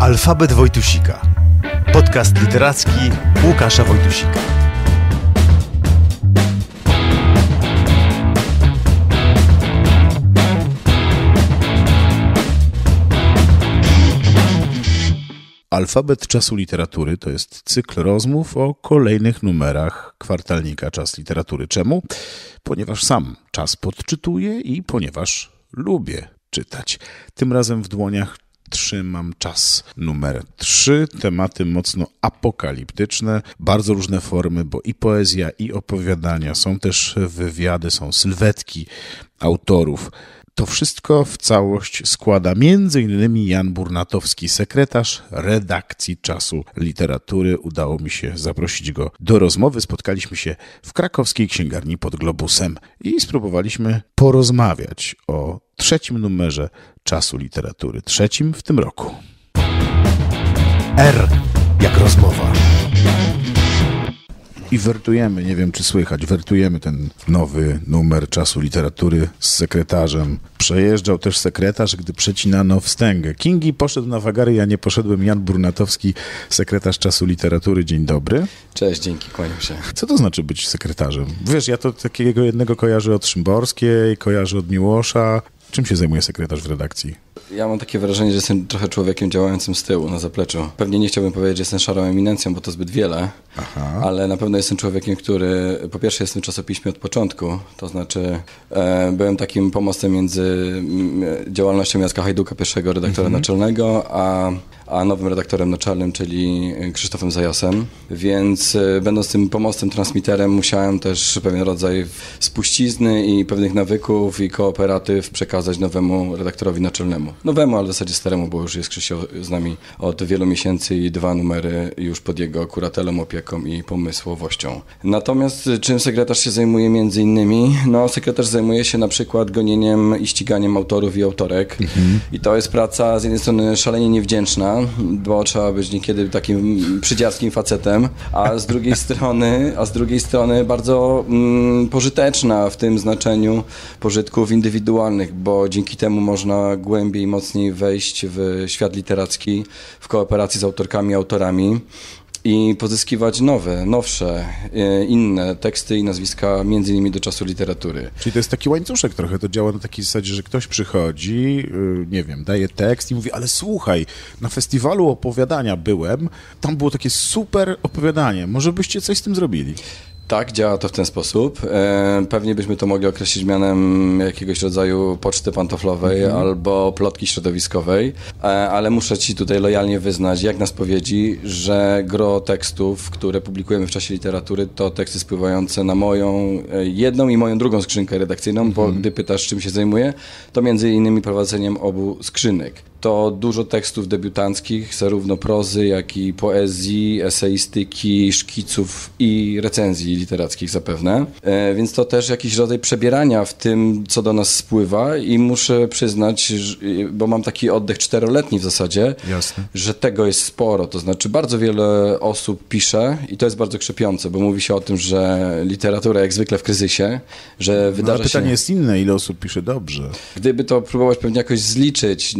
Alfabet Wojtusika. Podcast literacki Łukasza Wojtusika. Alfabet czasu literatury to jest cykl rozmów o kolejnych numerach kwartalnika Czas Literatury. Czemu? Ponieważ sam czas podczytuję i ponieważ lubię czytać. Tym razem w dłoniach Trzymam czas. Numer 3. Tematy mocno apokaliptyczne, bardzo różne formy, bo i poezja, i opowiadania, są też wywiady, są sylwetki autorów. To wszystko w całość składa m.in. Jan Burnatowski, sekretarz redakcji Czasu Literatury. Udało mi się zaprosić go do rozmowy. Spotkaliśmy się w krakowskiej księgarni pod Globusem i spróbowaliśmy porozmawiać o trzecim numerze Czasu Literatury, trzecim w tym roku. R jak rozmowa. I wertujemy, nie wiem czy słychać, wertujemy ten nowy numer czasu literatury z sekretarzem. Przejeżdżał też sekretarz, gdy przecinano wstęgę. Kingi poszedł na wagary, ja nie poszedłem. Jan Brunatowski, sekretarz czasu literatury. Dzień dobry. Cześć, dzięki, kłaniam się. Co to znaczy być sekretarzem? Wiesz, ja to takiego jednego kojarzę od Szymborskiej, kojarzę od Miłosza. Czym się zajmuje sekretarz w redakcji? Ja mam takie wrażenie, że jestem trochę człowiekiem działającym z tyłu, na zapleczu. Pewnie nie chciałbym powiedzieć, że jestem szarą eminencją, bo to zbyt wiele, Aha. ale na pewno jestem człowiekiem, który po pierwsze jest w tym czasopiśmie od początku, to znaczy e, byłem takim pomostem między mm, działalnością Jacka Hajduka, pierwszego redaktora mhm. naczelnego, a a nowym redaktorem naczelnym, czyli Krzysztofem Zajosem. Więc e, będąc tym pomostem, transmiterem, musiałem też pewien rodzaj spuścizny i pewnych nawyków i kooperatyw przekazać nowemu redaktorowi naczelnemu nowemu, ale w zasadzie staremu, bo już jest Krzysio z nami od wielu miesięcy i dwa numery już pod jego kuratelą, opieką i pomysłowością. Natomiast y, czym sekretarz się zajmuje między innymi? No, sekretarz zajmuje się na przykład gonieniem i ściganiem autorów i autorek mhm. i to jest praca z jednej strony szalenie niewdzięczna, bo trzeba być niekiedy takim przydziarskim facetem, a z drugiej strony, a z drugiej strony bardzo mm, pożyteczna w tym znaczeniu pożytków indywidualnych, bo dzięki temu można głębiej mocniej wejść w świat literacki w kooperacji z autorkami, autorami i pozyskiwać nowe, nowsze, e, inne teksty i nazwiska, między innymi do czasu literatury. Czyli to jest taki łańcuszek trochę, to działa na takiej zasadzie, że ktoś przychodzi, y, nie wiem, daje tekst i mówi, ale słuchaj, na festiwalu opowiadania byłem, tam było takie super opowiadanie, może byście coś z tym zrobili? Tak, działa to w ten sposób. E, pewnie byśmy to mogli określić mianem jakiegoś rodzaju poczty pantoflowej mhm. albo plotki środowiskowej, e, ale muszę Ci tutaj lojalnie wyznać, jak na spowiedzi, że gro tekstów, które publikujemy w czasie literatury, to teksty spływające na moją e, jedną i moją drugą skrzynkę redakcyjną, mhm. bo gdy pytasz, czym się zajmuję, to między innymi prowadzeniem obu skrzynek to dużo tekstów debiutanckich, zarówno prozy, jak i poezji, eseistyki, szkiców i recenzji literackich zapewne. E, więc to też jakiś rodzaj przebierania w tym, co do nas spływa i muszę przyznać, że, e, bo mam taki oddech czteroletni w zasadzie, Jasne. że tego jest sporo. To znaczy bardzo wiele osób pisze i to jest bardzo krzepiące, bo mówi się o tym, że literatura jak zwykle w kryzysie, że wydarza no, ale pytanie się... jest inne, ile osób pisze dobrze? Gdyby to próbować pewnie jakoś zliczyć,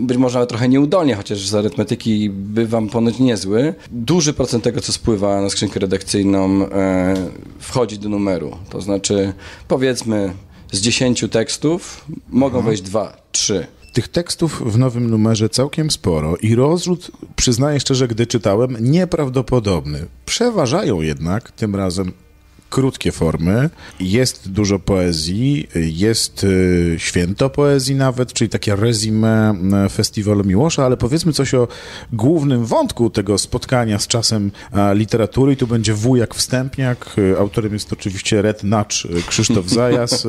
być może nawet trochę nieudolnie, chociaż z arytmetyki bywam ponoć niezły. Duży procent tego, co spływa na skrzynkę redakcyjną, e, wchodzi do numeru. To znaczy, powiedzmy, z 10 tekstów mogą mhm. wejść dwa, trzy. Tych tekstów w nowym numerze całkiem sporo i rozrzut, przyznaję szczerze, gdy czytałem, nieprawdopodobny. Przeważają jednak tym razem krótkie formy, jest dużo poezji, jest y, święto poezji nawet, czyli takie rezime festiwalu Miłosza, ale powiedzmy coś o głównym wątku tego spotkania z czasem literatury i tu będzie wujak wstępniak, y, autorem jest oczywiście Red Nacz y, Krzysztof Zajas.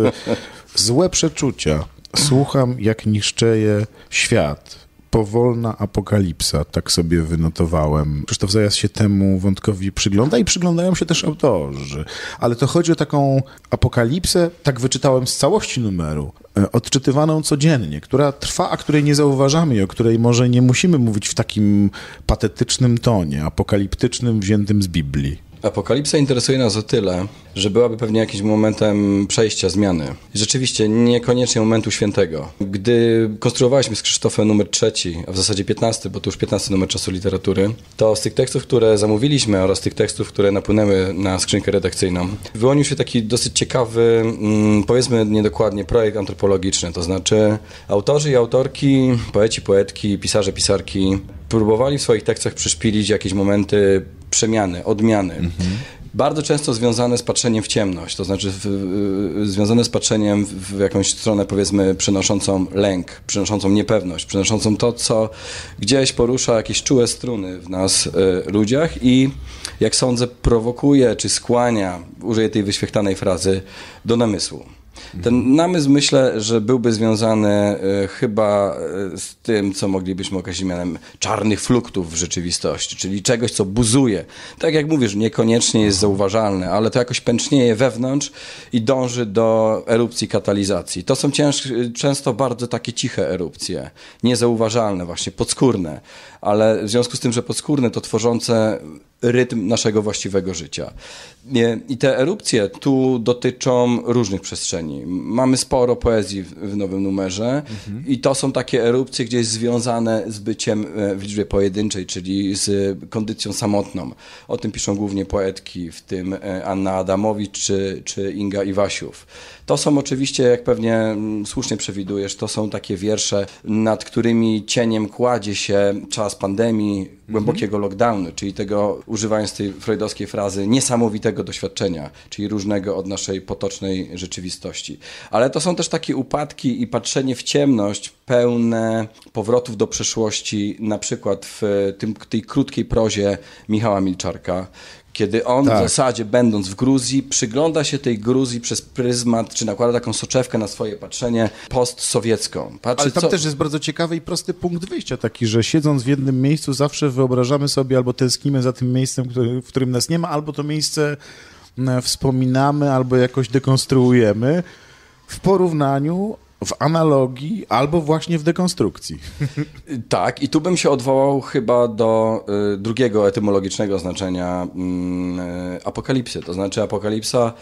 Złe przeczucia, Słucham, jak niszczeje świat powolna apokalipsa, tak sobie wynotowałem. Krzysztof Zajas się temu wątkowi przygląda i przyglądają się też autorzy. Ale to chodzi o taką apokalipsę, tak wyczytałem z całości numeru, e, odczytywaną codziennie, która trwa, a której nie zauważamy i o której może nie musimy mówić w takim patetycznym tonie, apokaliptycznym, wziętym z Biblii. Apokalipsa interesuje nas o tyle, że byłaby pewnie jakimś momentem przejścia, zmiany. Rzeczywiście, niekoniecznie momentu świętego. Gdy konstruowaliśmy z Krzysztofem numer trzeci, a w zasadzie piętnasty, bo to już piętnasty numer czasu literatury, to z tych tekstów, które zamówiliśmy oraz tych tekstów, które napłynęły na skrzynkę redakcyjną, wyłonił się taki dosyć ciekawy, mm, powiedzmy niedokładnie, projekt antropologiczny. To znaczy autorzy i autorki, poeci, poetki, pisarze, pisarki próbowali w swoich tekstach przyszpilić jakieś momenty przemiany, odmiany. Bardzo często związane z patrzeniem w ciemność, to znaczy w, w, związane z patrzeniem w, w jakąś stronę, powiedzmy, przynoszącą lęk, przynoszącą niepewność, przynoszącą to, co gdzieś porusza jakieś czułe struny w nas y, ludziach i, jak sądzę, prowokuje czy skłania, użyję tej wyświechtanej frazy, do namysłu. Ten namysł myślę, że byłby związany e, chyba e, z tym, co moglibyśmy określić mianem czarnych fluktów w rzeczywistości, czyli czegoś, co buzuje. Tak jak mówisz, niekoniecznie jest mhm. zauważalne, ale to jakoś pęcznieje wewnątrz i dąży do erupcji katalizacji. To są cięż, e, często bardzo takie ciche erupcje, niezauważalne właśnie, podskórne, ale w związku z tym, że podskórne, to tworzące rytm naszego właściwego życia. I te erupcje tu dotyczą różnych przestrzeni. Mamy sporo poezji w nowym numerze mhm. i to są takie erupcje gdzieś związane z byciem e, w liczbie pojedynczej, czyli z kondycją samotną. O tym piszą głównie poetki, w tym e, Anna Adamowicz czy, czy Inga Iwasiów. To są oczywiście, jak pewnie mm, słusznie przewidujesz, to są takie wiersze, nad którymi cieniem kładzie się czas pandemii, mhm. głębokiego lockdownu, czyli tego, używając tej freudowskiej frazy, niesamowitego doświadczenia, czyli różnego od naszej potocznej rzeczywistości. Ale to są też takie upadki i patrzenie w ciemność pełne powrotów do przeszłości, na przykład w e, tym, tej krótkiej prozie Michała Milczarka, kiedy on tak. w zasadzie, będąc w Gruzji, przygląda się tej Gruzji przez pryzmat, czy nakłada taką soczewkę na swoje patrzenie postsowiecką. Patrzy, Ale tam co... też jest bardzo ciekawy i prosty punkt wyjścia taki, że siedząc w jednym miejscu zawsze wyobrażamy sobie albo tęsknimy za tym miejscem, który, w którym nas nie ma, albo to miejsce mm, wspominamy, albo jakoś dekonstruujemy. W porównaniu w analogii albo właśnie w dekonstrukcji. Tak, i tu bym się odwołał chyba do y, drugiego etymologicznego znaczenia mm, y, apokalipsy. To znaczy apokalipsa,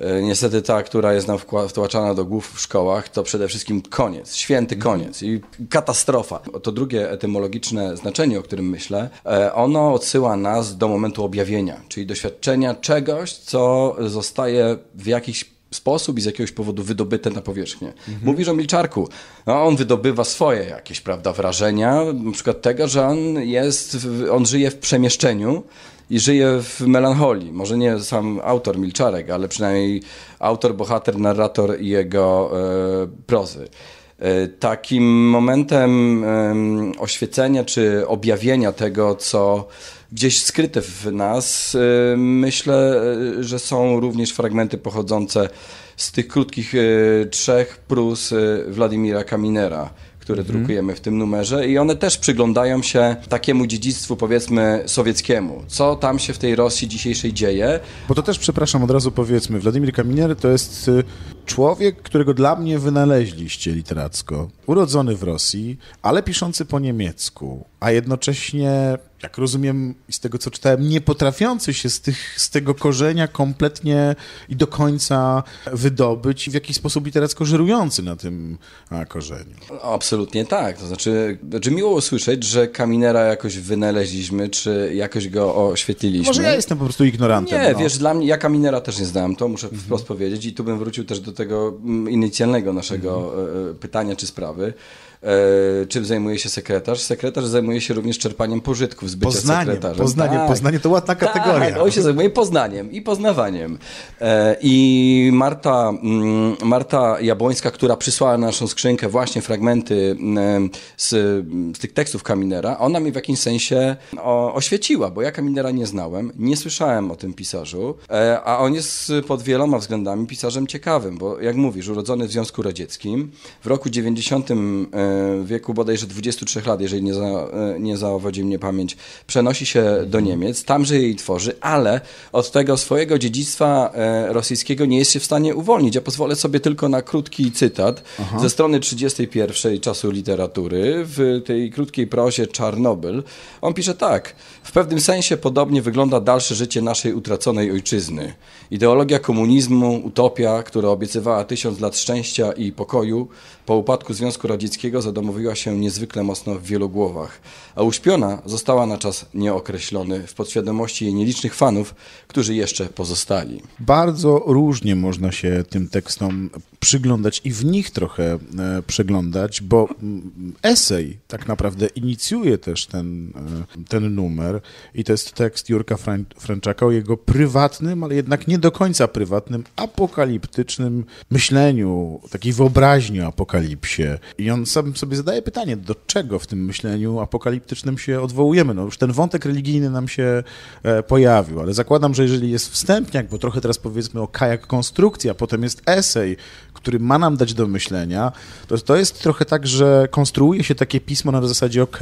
y, niestety ta, która jest nam wtłaczana do głów w szkołach, to przede wszystkim koniec, święty mhm. koniec i katastrofa. To drugie etymologiczne znaczenie, o którym myślę, e, ono odsyła nas do momentu objawienia, czyli doświadczenia czegoś, co zostaje w jakichś sposób i z jakiegoś powodu wydobyte na powierzchnię. Mhm. Mówisz o Milczarku. No, on wydobywa swoje jakieś prawda, wrażenia, na przykład tego, że on, jest, on żyje w przemieszczeniu i żyje w melancholii. Może nie sam autor Milczarek, ale przynajmniej autor, bohater, narrator i jego e, prozy. E, takim momentem oświecenia czy objawienia tego, co gdzieś skryte w nas, e, myślę, e, że są również fragmenty pochodzące z tych krótkich trzech prus Władimira Kaminera, które mhm. drukujemy w tym numerze i one też przyglądają się takiemu dziedzictwu, powiedzmy, sowieckiemu. Co tam się w tej Rosji dzisiejszej dzieje? Bo to też, przepraszam, od razu powiedzmy, Władimir Kaminer to jest y, człowiek, którego dla mnie wynaleźliście literacko. Urodzony w Rosji, ale piszący po niemiecku, a jednocześnie jak rozumiem i z tego, co czytałem, nie potrafiący się z, tych, z tego korzenia kompletnie i do końca wydobyć i w jakiś sposób literacko żerujący na tym korzeniu. Absolutnie tak. To znaczy, znaczy miło usłyszeć, że Kaminera jakoś wynaleźliśmy, czy jakoś go oświetliliśmy. Może ja jestem po prostu ignorantem. Nie, no. wiesz, dla mnie, ja Kaminera też nie znałem, to muszę mhm. wprost powiedzieć i tu bym wrócił też do tego mm, inicjalnego naszego mhm. E, e, pytania czy sprawy. E, czym zajmuje się sekretarz. Sekretarz zajmuje się również czerpaniem pożytków z bycia poznaniem, sekretarzem. Poznanie, tak, poznanie to ładna tak, kategoria. Tak, on się zajmuje poznaniem i poznawaniem. E, I Marta, mm, Marta Jabłońska, która przysłała na naszą skrzynkę właśnie fragmenty mm, z, z tych tekstów Kaminera, ona mnie w jakimś sensie oświeciła, bo ja Kaminera nie znałem, nie słyszałem o tym pisarzu, e, a on jest pod wieloma względami pisarzem ciekawym, bo jak mówisz, urodzony w Związku Radzieckim, w roku 90 w wieku bodajże 23 lat, jeżeli nie, za, nie mnie pamięć, przenosi się do mhm. Niemiec, tam żyje i tworzy, ale od tego swojego dziedzictwa e, rosyjskiego nie jest się w stanie uwolnić. Ja pozwolę sobie tylko na krótki cytat Aha. ze strony 31 czasu literatury w tej krótkiej prozie Czarnobyl. On pisze tak: W pewnym sensie podobnie wygląda dalsze życie naszej utraconej ojczyzny. Ideologia komunizmu, utopia, która obiecywała tysiąc lat szczęścia i pokoju, po upadku Związku Radzieckiego zadomowiła się niezwykle mocno w wielu głowach, a uśpiona została na czas nieokreślony w podświadomości jej nielicznych fanów, którzy jeszcze pozostali. Bardzo różnie można się tym tekstom przyglądać i w nich trochę e, przeglądać, bo esej tak naprawdę inicjuje też ten, e, ten numer i to jest tekst Jurka Franczaka o jego prywatnym, ale jednak nie do końca prywatnym, apokaliptycznym myśleniu, takiej wyobraźni o apokalipsie. I on sam sobie zadaje pytanie, do czego w tym myśleniu apokaliptycznym się odwołujemy. No już ten wątek religijny nam się e, pojawił, ale zakładam, że jeżeli jest wstępniak, bo trochę teraz powiedzmy o kajak konstrukcji, a potem jest esej, który ma nam dać do myślenia, to, to jest trochę tak, że konstruuje się takie pismo na zasadzie ok,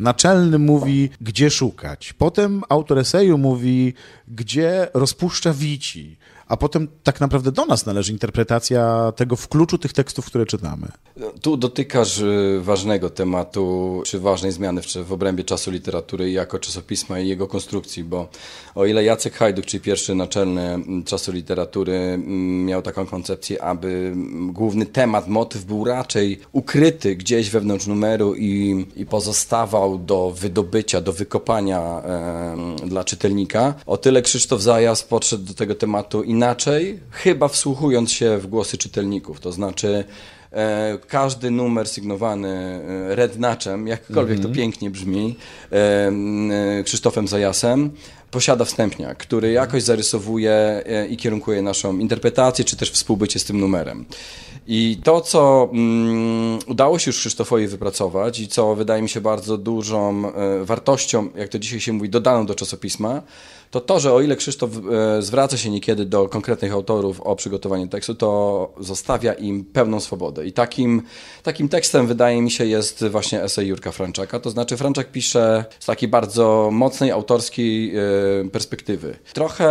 naczelny mówi, gdzie szukać, potem autor eseju mówi, gdzie rozpuszcza wici, a potem tak naprawdę do nas należy interpretacja tego w kluczu tych tekstów, które czytamy. No, tu dotykasz y, ważnego tematu, czy ważnej zmiany w obrębie czasu literatury jako czasopisma i jego konstrukcji, bo o ile Jacek Hajduk, czyli pierwszy naczelny mm, czasu literatury, mm, miał taką koncepcję, aby mm, główny temat, motyw był raczej ukryty gdzieś wewnątrz numeru i, i pozostawał do wydobycia, do wykopania e, dla czytelnika, o tyle Krzysztof Zajas podszedł do tego tematu inaczej, chyba wsłuchując się w głosy czytelników. To znaczy, e, każdy numer sygnowany e, rednaczem, jakkolwiek mm -hmm. to mhm. pięknie brzmi, e, e, Krzysztofem Zajasem, posiada wstępnia, który mhm. jakoś zarysowuje e, i kierunkuje naszą interpretację, czy też współbycie z tym numerem. I to, co mm, udało się już Krzysztofowi wypracować i co wydaje mi się bardzo dużą wartością, jak to dzisiaj się mówi, dodaną do czasopisma, to to, że o ile Krzysztof e, zwraca się niekiedy do konkretnych autorów o przygotowanie tekstu, to zostawia im pełną swobodę. I takim, takim tekstem, wydaje mi się, jest właśnie esej Jurka Franczaka. To znaczy, Franczak pisze z takiej bardzo mocnej autorskiej e, perspektywy. Trochę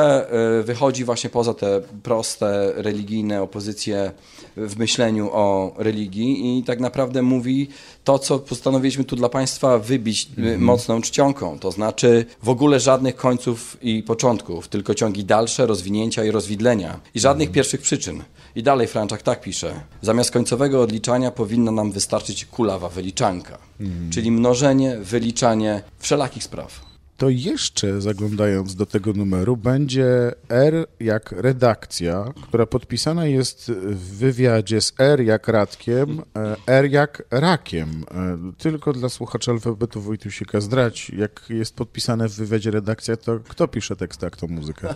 e, wychodzi właśnie poza te proste religijne opozycje w myśleniu o religii i tak naprawdę mówi to, co postanowiliśmy tu dla Państwa wybić y, mhm. mocną czcionką, to znaczy w ogóle żadnych końców i początków, tylko ciągi dalsze, rozwinięcia i rozwidlenia i żadnych mhm. pierwszych przyczyn. I dalej Franczak tak pisze. Zamiast końcowego odliczania powinna nam wystarczyć kulawa wyliczanka, mhm. czyli mnożenie, wyliczanie wszelakich spraw to jeszcze zaglądając do tego numeru, będzie R jak redakcja, która podpisana jest w wywiadzie z R jak Radkiem, e, R jak Rakiem. E, tylko dla słuchaczy alfabetu Wojtusieka zdrać, jak jest podpisane w wywiadzie redakcja, to kto pisze tekst, a kto muzykę?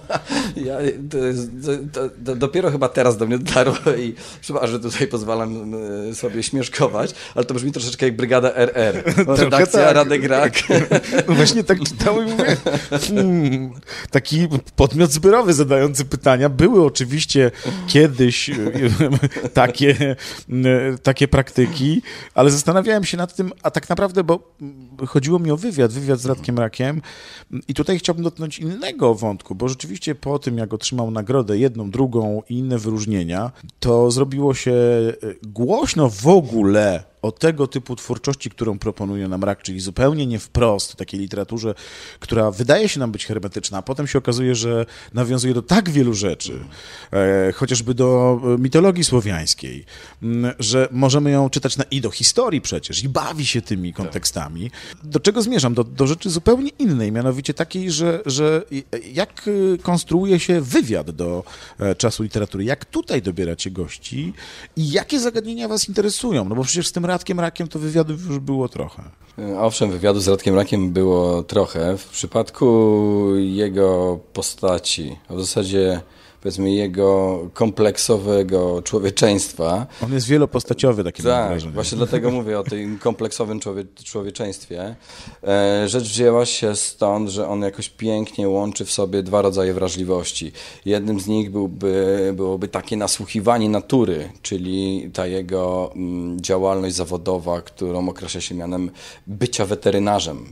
Ja, to jest, to, to, dopiero chyba teraz do mnie dotarło i chyba, że tutaj pozwalam e, sobie śmieszkować, ale to brzmi troszeczkę jak Brygada RR. Redakcja tak. Radek Rak. właśnie tak siedział i mówię, hmm, taki podmiot zbiorowy zadający pytania. Były oczywiście kiedyś e, takie, takie praktyki, ale zastanawiałem się nad tym, a tak naprawdę, bo chodziło mi o wywiad, wywiad z Radkiem Rakiem i tutaj chciałbym dotknąć innego wątku, bo rzeczywiście po tym, jak otrzymał nagrodę jedną, drugą i inne wyróżnienia, to zrobiło się e, głośno w ogóle o tego typu twórczości, którą proponuje nam Rak, czyli zupełnie nie wprost, takiej literaturze, która wydaje się nam być hermetyczna, a potem się okazuje, że nawiązuje do tak wielu rzeczy, e, chociażby do e, mitologii słowiańskiej, że możemy ją czytać na, i do historii przecież, i bawi się tymi tak. kontekstami. Do czego zmierzam? Do, do rzeczy zupełnie innej, mianowicie takiej, że, że e, jak konstruuje się wywiad do czasu literatury, jak tutaj dobieracie gości i jakie zagadnienia was interesują, no bo przecież z tym Radkiem Rakiem to wywiadów już było trochę. E, owszem, wywiadu z Radkiem Rakiem było trochę. W przypadku jego postaci, a w zasadzie powiedzmy jego kompleksowego człowieczeństwa. On jest wielopostaciowy, takim Tak, wrażenie. właśnie dlatego mówię o tym kompleksowym człowie, człowieczeństwie. E, rzecz wzięła się stąd, że on jakoś pięknie łączy w sobie dwa rodzaje wrażliwości. Jednym z nich byłby, byłoby takie nasłuchiwanie natury, czyli ta jego mm, działalność zawodowa, którą określa się mianem bycia weterynarzem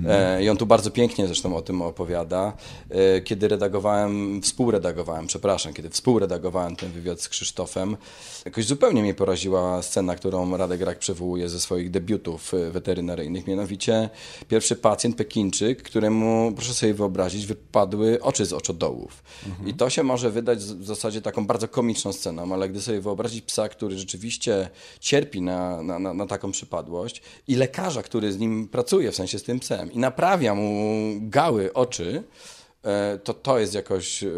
Mhm. E, I on tu bardzo pięknie zresztą o tym opowiada. E, kiedy redagowałem, współredagowałem, przepraszam, kiedy współredagowałem ten wywiad z Krzysztofem, jakoś zupełnie mnie poraziła scena, którą Radek Rak przywołuje ze swoich debiutów e, weterynaryjnych, mianowicie pierwszy pacjent pekinczyk, któremu, proszę sobie wyobrazić, wypadły oczy z oczodołów. Mhm. I to się może wydać w zasadzie taką bardzo komiczną sceną, ale gdy sobie wyobrazić psa, który rzeczywiście cierpi na, na, na, na taką przypadłość i lekarza, który z nim pracuje, w sensie z tym psem, i naprawia mu gały oczy, e, to to jest jakoś e,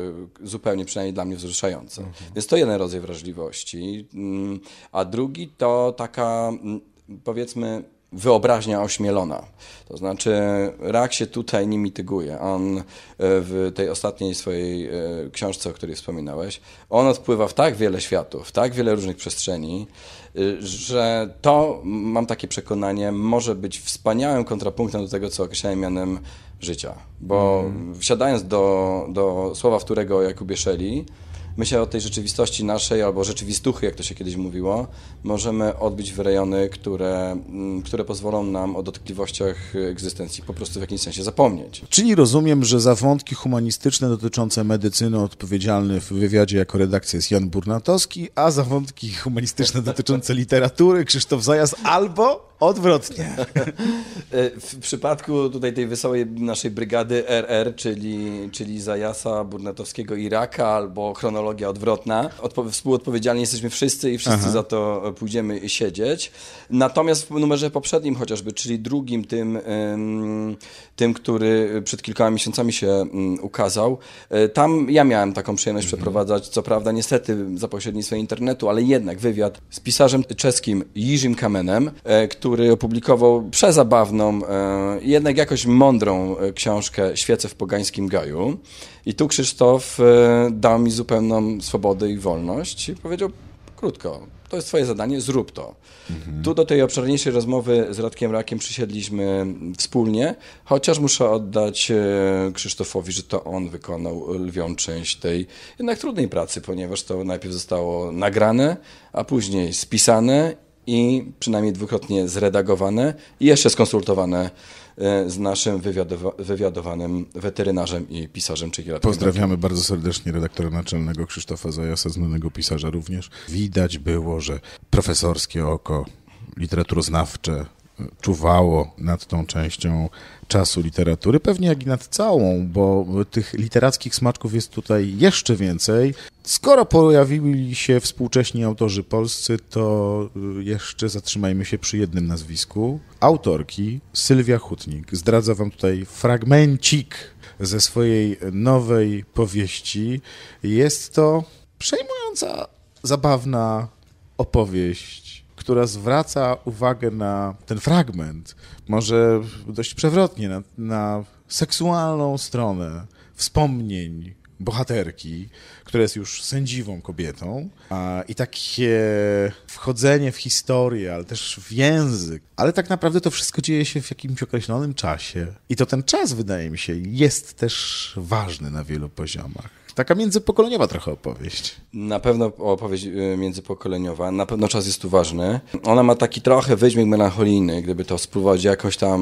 zupełnie przynajmniej dla mnie wzruszające. Mhm. Więc to jeden rodzaj wrażliwości, mm, a drugi to taka mm, powiedzmy wyobraźnia ośmielona. To znaczy, Rak się tutaj nie mityguje. On e, w tej ostatniej swojej e, książce, o której wspominałeś, on odpływa w tak wiele światów, w tak wiele różnych przestrzeni, e, że to, mam takie przekonanie, może być wspaniałym kontrapunktem do tego, co określałem mianem życia. Bo mm. wsiadając do, do słowa którego o Jakubie Szeli, My się od tej rzeczywistości naszej, albo rzeczywistuchy, jak to się kiedyś mówiło, możemy odbić w rejony, które, mm, które pozwolą nam o dotkliwościach egzystencji po prostu w jakimś sensie zapomnieć. Czyli rozumiem, że za wątki humanistyczne dotyczące medycyny odpowiedzialny w wywiadzie jako redakcja jest Jan Burnatowski, a za wątki humanistyczne dotyczące literatury Krzysztof Zajas albo Odwrotnie. E, w przypadku tutaj tej wesołej naszej brygady RR, czyli, czyli Zajasa, Burnatowskiego Iraka albo chronologia odwrotna, odpo- współodpowiedzialni jesteśmy wszyscy i wszyscy Aha. za to e, pójdziemy siedzieć. Natomiast w numerze poprzednim chociażby, czyli drugim, tym, tym który przed kilkoma miesiącami się ukazał, e, tam ja miałem taką przyjemność mhm. przeprowadzać, co prawda niestety za pośrednictwem internetu, ale jednak wywiad z pisarzem czeskim Jirzym Kamenem, który który opublikował przezabawną, e, jednak jakoś mądrą e, książkę Świece w pogańskim gaju. I tu Krzysztof e, dał mi zupełną swobodę i wolność i powiedział krótko, to jest twoje zadanie, zrób to. Mhm. Tu do tej obszerniejszej rozmowy z Radkiem Rakiem przysiedliśmy wspólnie, chociaż muszę oddać Krzysztofowi, że to on wykonał lwią część tej jednak trudnej pracy, ponieważ to najpierw zostało nagrane, a później spisane i przynajmniej dwukrotnie zredagowane i jeszcze skonsultowane e, z naszym wywiadowa wywiadowanym weterynarzem i pisarzem czyli Pozdrawiamy bardzo serdecznie redaktora naczelnego Krzysztofa Zajasa, znanego pisarza również. Widać było, że profesorskie oko literaturoznawcze czuwało nad tą częścią czasu literatury, pewnie jak i nad całą, bo tych literackich smaczków jest tutaj jeszcze więcej. Skoro pojawili się współcześni autorzy polscy, to y, jeszcze zatrzymajmy się przy jednym nazwisku. Autorki Sylwia Hutnik. Zdradza wam tutaj fragmencik ze swojej nowej powieści. Jest to przejmująca, zabawna opowieść która zwraca uwagę na ten fragment, może dość przewrotnie, na, na seksualną stronę wspomnień bohaterki, która jest już sędziwą kobietą, a, i takie wchodzenie w historię, ale też w język. Ale tak naprawdę to wszystko dzieje się w jakimś określonym czasie. I to ten czas, wydaje mi się, jest też ważny na wielu poziomach taka międzypokoleniowa trochę opowieść. Na pewno opowieść y, międzypokoleniowa, na pewno czas jest tu ważny. Ona ma taki trochę wydźwięk melancholijny, gdyby to spróbować jakoś tam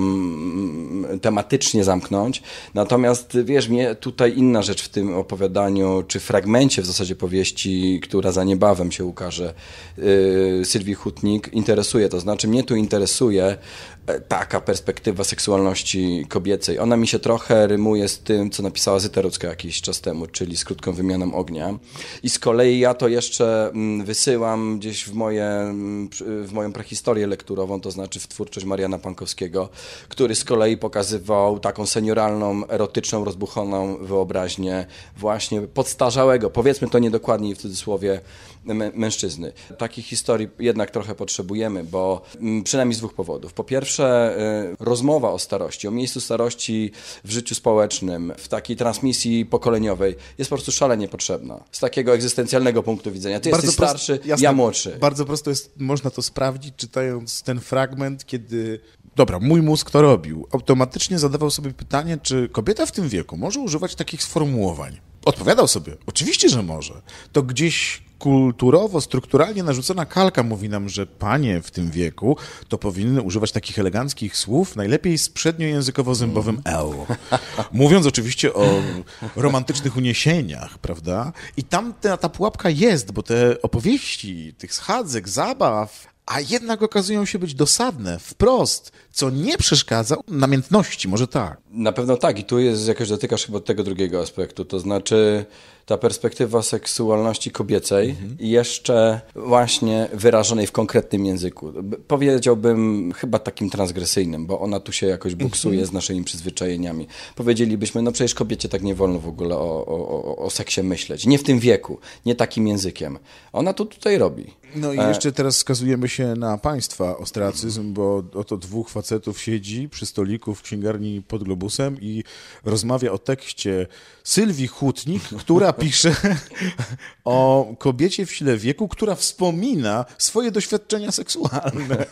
mm, tematycznie zamknąć. Natomiast y, wiesz, mnie tutaj inna rzecz w tym opowiadaniu, czy fragmencie w zasadzie powieści, która za niebawem się ukaże, yy, Sylwii Hutnik, interesuje. To znaczy mnie tu interesuje e, taka perspektywa seksualności kobiecej. Ona mi się trochę rymuje z tym, co napisała Zyta Rudzka jakiś czas temu, czyli z krótką wymianą ognia. I z kolei ja to jeszcze mm, wysyłam gdzieś w, moje, mm, w moją prehistorię lekturową, to znaczy w twórczość Mariana Pankowskiego, który z kolei pokazywał taką senioralną, erotyczną, rozbuchoną wyobraźnię właśnie podstarzałego, powiedzmy to niedokładniej w cudzysłowie, mężczyzny. Takich historii jednak trochę potrzebujemy, bo mm, przynajmniej z dwóch powodów. Po pierwsze, y, rozmowa o starości, o miejscu starości w życiu społecznym, w takiej transmisji pokoleniowej jest po prostu szalenie potrzebna. Z takiego egzystencjalnego punktu widzenia. Ty bardzo jesteś starszy, jasne, ja młodszy. Bardzo prosto jest, można to sprawdzić, czytając ten fragment, kiedy Dobra, mój mózg to robił. Automatycznie zadawał sobie pytanie, czy kobieta w tym wieku może używać takich sformułowań. Odpowiadał sobie, oczywiście, że może. To gdzieś kulturowo, strukturalnie narzucona kalka mówi nam, że panie w tym wieku to powinny używać takich eleganckich słów, najlepiej z przedniojęzykowo-zębowym mm. L. Mówiąc oczywiście o romantycznych uniesieniach, prawda? I tam ta, ta pułapka jest, bo te opowieści tych schadzek, zabaw, a jednak okazują się być dosadne, wprost, co nie przeszkadza namiętności, może tak. Na pewno tak i tu jest, jakoś dotykasz chyba tego drugiego aspektu, to znaczy ta perspektywa seksualności kobiecej mhm. jeszcze właśnie wyrażonej w konkretnym języku. Powiedziałbym chyba takim transgresyjnym, bo ona tu się jakoś mhm. buksuje mhm. z naszymi przyzwyczajeniami. Powiedzielibyśmy, no przecież kobiecie tak nie wolno w ogóle o, o, o seksie myśleć. Nie w tym wieku, nie takim językiem. Ona to tutaj robi. No i e, jeszcze teraz skazujemy się na państwa ostracyzm, bo oto dwóch facetów facetów siedzi przy stoliku w księgarni pod globusem i rozmawia o tekście Sylwii Hutnik, która pisze o kobiecie w sile wieku, która wspomina swoje doświadczenia seksualne.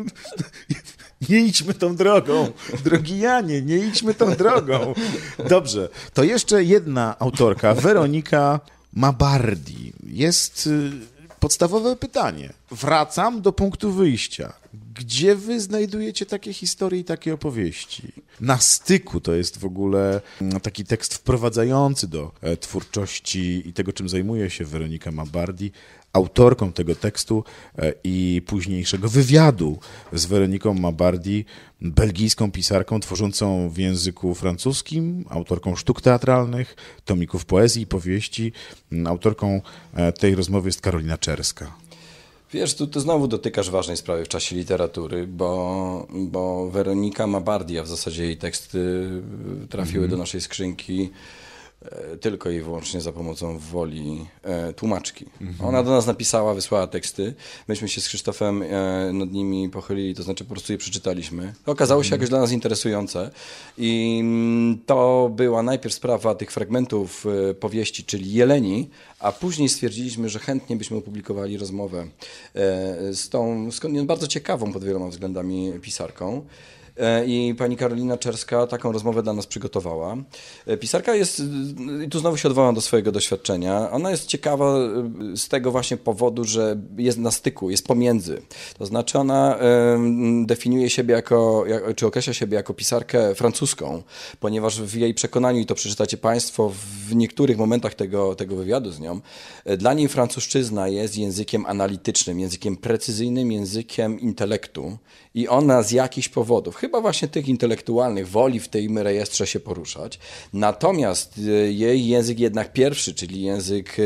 Nie idźmy tą drogą, drogi Janie, nie idźmy tą drogą. Dobrze, to jeszcze jedna autorka, Weronika Mabardi. Jest y, podstawowe pytanie. Wracam do punktu wyjścia. Gdzie wy znajdujecie takie historie i takie opowieści? Na styku to jest w ogóle mm, taki tekst wprowadzający do e, twórczości i tego, czym zajmuje się Weronika Mabardi, autorką tego tekstu e, i późniejszego wywiadu z Weroniką Mabardi, belgijską pisarką tworzącą w języku francuskim, autorką sztuk teatralnych, tomików poezji i powieści. Mm, autorką e, tej rozmowy jest Karolina Czerska. Wiesz, tu, tu znowu dotykasz ważnej sprawy w czasie literatury, bo, bo Weronika Mabardia, w zasadzie jej teksty y, trafiły mm -hmm. do naszej skrzynki E, tylko i wyłącznie za pomocą woli e, tłumaczki. Mhm. Ona do nas napisała, wysłała teksty. Myśmy się z Krzysztofem e, nad nimi pochylili, to znaczy po prostu je przeczytaliśmy. okazało się mhm. jakoś dla nas interesujące i mm, to była najpierw sprawa tych fragmentów powieści, czyli Jeleni, a później stwierdziliśmy, że chętnie byśmy opublikowali rozmowę z tą skąd bardzo ciekawą pod wieloma względami pisarką. E, I pani Karolina Czerska taką rozmowę dla nas przygotowała. E, pisarka jest, e, i tu znowu się odwołam do swojego doświadczenia, ona jest ciekawa z tego właśnie powodu, że jest na styku, jest pomiędzy. To znaczy ona definiuje siebie jako, czy określa siebie jako pisarkę francuską, ponieważ w jej przekonaniu, i to przeczytacie Państwo w niektórych momentach tego, tego wywiadu z nią, dla niej francuszczyzna jest językiem analitycznym, językiem precyzyjnym, językiem intelektu i ona z jakichś powodów, chyba chyba właśnie tych intelektualnych, woli w tym rejestrze się poruszać. Natomiast e, jej język jednak pierwszy, czyli język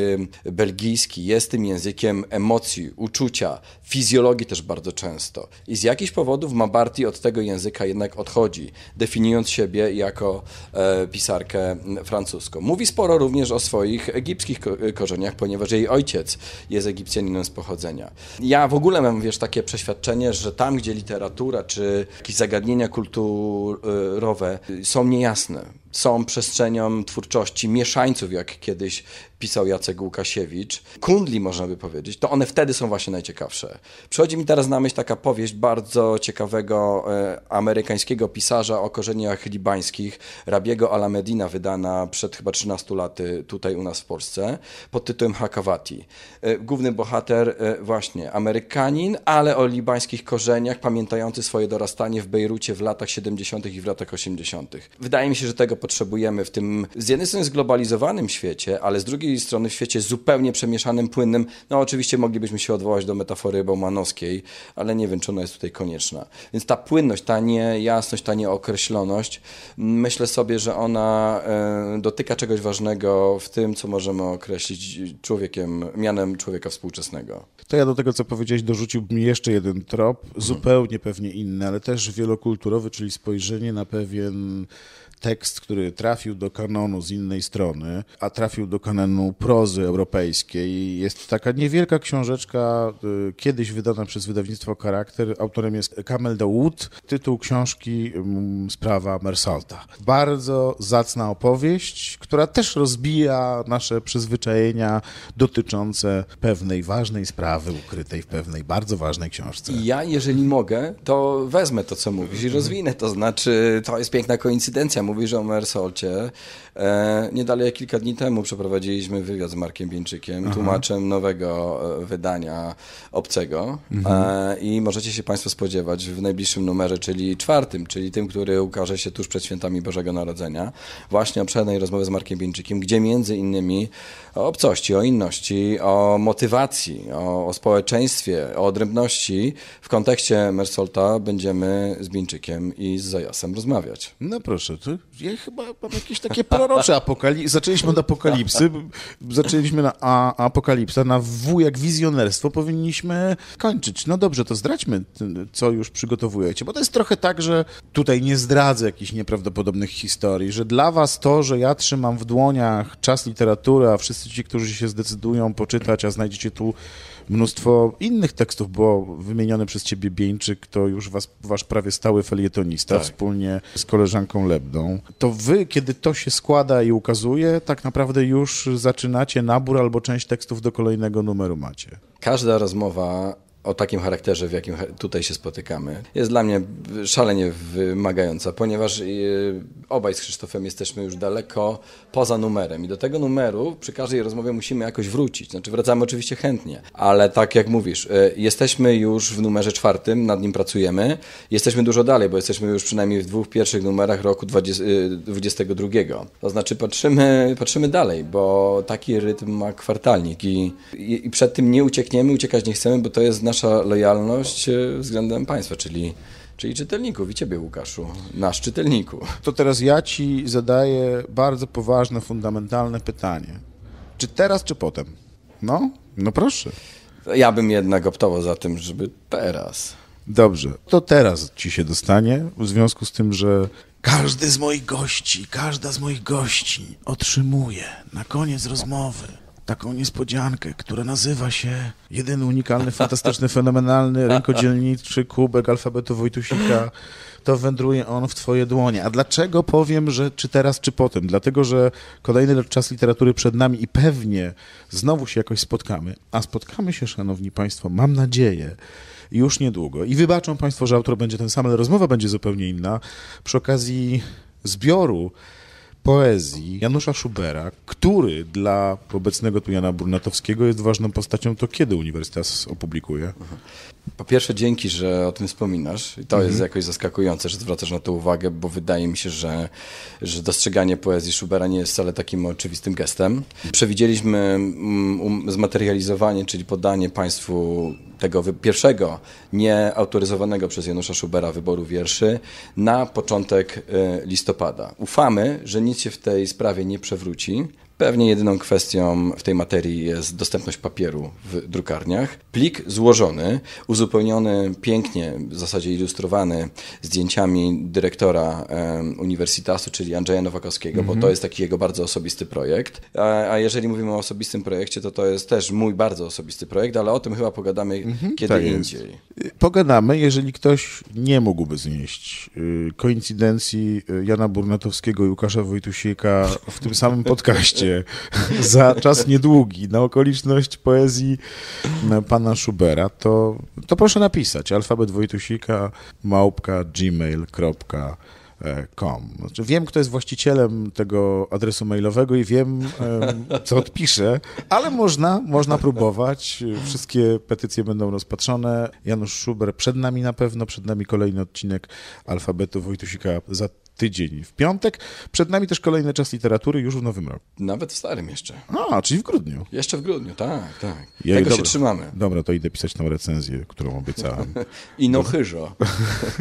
e, belgijski, jest tym językiem emocji, uczucia, fizjologii też bardzo często. I z jakichś powodów Mabarty od tego języka jednak odchodzi, definiując siebie jako e, pisarkę francuską. Mówi sporo również o swoich egipskich korzeniach, ponieważ jej ojciec jest Egipcjaninem z pochodzenia. Ja w ogóle mam, wiesz, takie przeświadczenie, że tam, gdzie literatura czy jakieś zagadnienia zagadnienia kulturowe y, są niejasne, są przestrzenią twórczości mieszańców, jak kiedyś pisał Jacek Łukasiewicz, kundli można by powiedzieć, to one wtedy są właśnie najciekawsze. Przychodzi mi teraz na myśl taka powieść bardzo ciekawego e, amerykańskiego pisarza o korzeniach libańskich, Rabiego Alamedina, wydana przed chyba 13 laty tutaj u nas w Polsce, pod tytułem Hakawati. E, główny bohater e, właśnie Amerykanin, ale o libańskich korzeniach, pamiętający swoje dorastanie w Bejrucie w latach 70. i w latach 80. Wydaje mi się, że tego potrzebujemy w tym z jednej strony zglobalizowanym świecie, ale z drugiej drugiej strony w świecie zupełnie przemieszanym, płynnym. No oczywiście moglibyśmy się odwołać do metafory baumanowskiej, ale nie wiem, czy ona jest tutaj konieczna. Więc ta płynność, ta niejasność, ta nieokreśloność, myślę sobie, że ona e, dotyka czegoś ważnego w tym, co możemy określić człowiekiem, mianem człowieka współczesnego. To ja do tego, co powiedziałeś, dorzuciłbym jeszcze jeden trop, mhm. zupełnie pewnie inny, ale też wielokulturowy, czyli spojrzenie na pewien tekst, który trafił do kanonu z innej strony, a trafił do kanonu prozy europejskiej. Jest taka niewielka książeczka, y, kiedyś wydana przez wydawnictwo Charakter. Autorem jest Kamel Dawood. Tytuł książki mm, Sprawa Mersalta. Bardzo zacna opowieść, która też rozbija nasze przyzwyczajenia dotyczące pewnej ważnej sprawy ukrytej w pewnej bardzo ważnej książce. Ja, jeżeli mogę, to wezmę to, co mówisz i mhm. rozwinę. To znaczy, to jest piękna koincydencja mówisz o Mersolcie. E, kilka dni temu przeprowadziliśmy wywiad z Markiem Bieńczykiem, Aha. tłumaczem nowego e, wydania obcego. Mhm. E, I możecie się Państwo spodziewać w najbliższym numerze, czyli czwartym, czyli tym, który ukaże się tuż przed świętami Bożego Narodzenia, właśnie obszernej rozmowy z Markiem Bieńczykiem, gdzie między innymi o obcości, o inności, o motywacji, o, o społeczeństwie, o odrębności w kontekście Mersolta będziemy z Bińczykiem i z Zajasem rozmawiać. No proszę, to ja chyba mam jakieś takie prorocze apokalipsy. Zaczęliśmy od apokalipsy, zaczęliśmy na a, apokalipsa, na W jak wizjonerstwo powinniśmy kończyć. No dobrze, to zdradźmy, co już przygotowujecie, bo to jest trochę tak, że tutaj nie zdradzę jakichś nieprawdopodobnych historii, że dla was to, że ja trzymam w dłoniach czas literatury, a wszyscy ci, którzy się zdecydują poczytać, a znajdziecie tu mnóstwo innych tekstów, bo wymieniony przez ciebie Bieńczyk to już was, wasz prawie stały felietonista tak. wspólnie z koleżanką Lebdą. To wy, kiedy to się składa i ukazuje, tak naprawdę już zaczynacie nabór albo część tekstów do kolejnego numeru macie. Każda rozmowa o takim charakterze, w jakim tutaj się spotykamy, jest dla mnie szalenie wymagająca, ponieważ y, obaj z Krzysztofem jesteśmy już daleko poza numerem i do tego numeru przy każdej rozmowie musimy jakoś wrócić. Znaczy wracamy oczywiście chętnie, ale tak jak mówisz, y, jesteśmy już w numerze czwartym, nad nim pracujemy, jesteśmy dużo dalej, bo jesteśmy już przynajmniej w dwóch pierwszych numerach roku 2022, y, To znaczy patrzymy, patrzymy dalej, bo taki rytm ma kwartalnik i, i, i przed tym nie uciekniemy, uciekać nie chcemy, bo to jest nasz nasza lojalność e, względem państwa, czyli czyli czytelników i ciebie, Łukaszu, nasz czytelniku. To teraz ja ci zadaję bardzo poważne, fundamentalne pytanie. Czy teraz, czy potem? No, no proszę. Ja bym jednak optował za tym, żeby teraz. Dobrze, to teraz ci się dostanie, w związku z tym, że każdy z moich gości, każda z moich gości otrzymuje na koniec rozmowy taką niespodziankę, która nazywa się jedyny unikalny, fantastyczny, fenomenalny rękodzielniczy kubek alfabetu Wojtusika. To wędruje on w twoje dłonie. A dlaczego powiem, że czy teraz, czy potem? Dlatego, że kolejny czas literatury przed nami i pewnie znowu się jakoś spotkamy. A spotkamy się, szanowni państwo, mam nadzieję, już niedługo. I wybaczą państwo, że autor będzie ten sam, ale rozmowa będzie zupełnie inna. Przy okazji zbioru poezji Janusza Schubera, który dla obecnego tu Jana Brunatowskiego jest ważną postacią, to kiedy Uniwersytet opublikuje? Po pierwsze dzięki, że o tym wspominasz. I to mhm. jest jakoś zaskakujące, że zwracasz na to uwagę, bo wydaje mi się, że, że dostrzeganie poezji Schubera nie jest wcale takim oczywistym gestem. Przewidzieliśmy mm, um, zmaterializowanie, czyli podanie Państwu tego pierwszego, nieautoryzowanego przez Janusza Schubera wyboru wierszy na początek e, listopada. Ufamy, że nic się w tej sprawie nie przewróci, Pewnie jedyną kwestią w tej materii jest dostępność papieru w drukarniach. Plik złożony, uzupełniony pięknie, w zasadzie ilustrowany zdjęciami dyrektora uniwersytetu, czyli Andrzeja Nowakowskiego, mm -hmm. bo to mhm. jest taki jego bardzo osobisty projekt. A, a, jeżeli mówimy o osobistym projekcie, to to jest też mój bardzo osobisty projekt, ale o tym chyba pogadamy mm -hmm, kiedy tak indziej. Y, pogadamy, jeżeli ktoś nie mógłby znieść y, koincydencji y, Jana Burnatowskiego i Łukasza Wojtusieka w tym samym podcaście. za czas niedługi na okoliczność poezji e, pana Schubera, to, to proszę napisać alfabet Wojtusika małpka gmail.com e, com. Znaczy, wiem, kto jest właścicielem tego adresu mailowego i wiem, e, co odpiszę, ale można, można próbować. Wszystkie petycje będą rozpatrzone. Janusz Schuber przed nami na pewno, przed nami kolejny odcinek alfabetu Wojtusika za tydzień w piątek. Przed nami też kolejny czas literatury już w nowym roku. Nawet w starym jeszcze. A, czyli w grudniu. Jeszcze w grudniu, tak, tak. Jej, Tego dobra, się trzymamy. Dobra, to idę pisać tą recenzję, którą obiecałem. I no chyżo.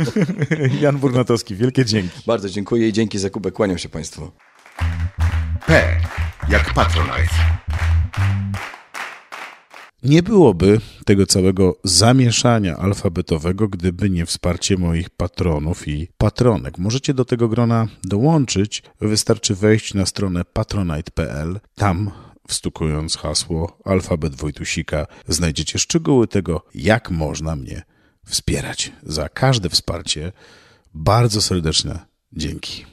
Jan Burnatowski, wielkie dzięki. Bardzo dziękuję i dzięki za kubę. Kłaniam się Państwu. P jak Patronite. Nie byłoby tego całego zamieszania alfabetowego, gdyby nie wsparcie moich patronów i patronek. Możecie do tego grona dołączyć. Wystarczy wejść na stronę patronite.pl. Tam wstukując hasło alfabet Wojtusika znajdziecie szczegóły tego, jak można mnie wspierać. Za każde wsparcie bardzo serdeczne dzięki.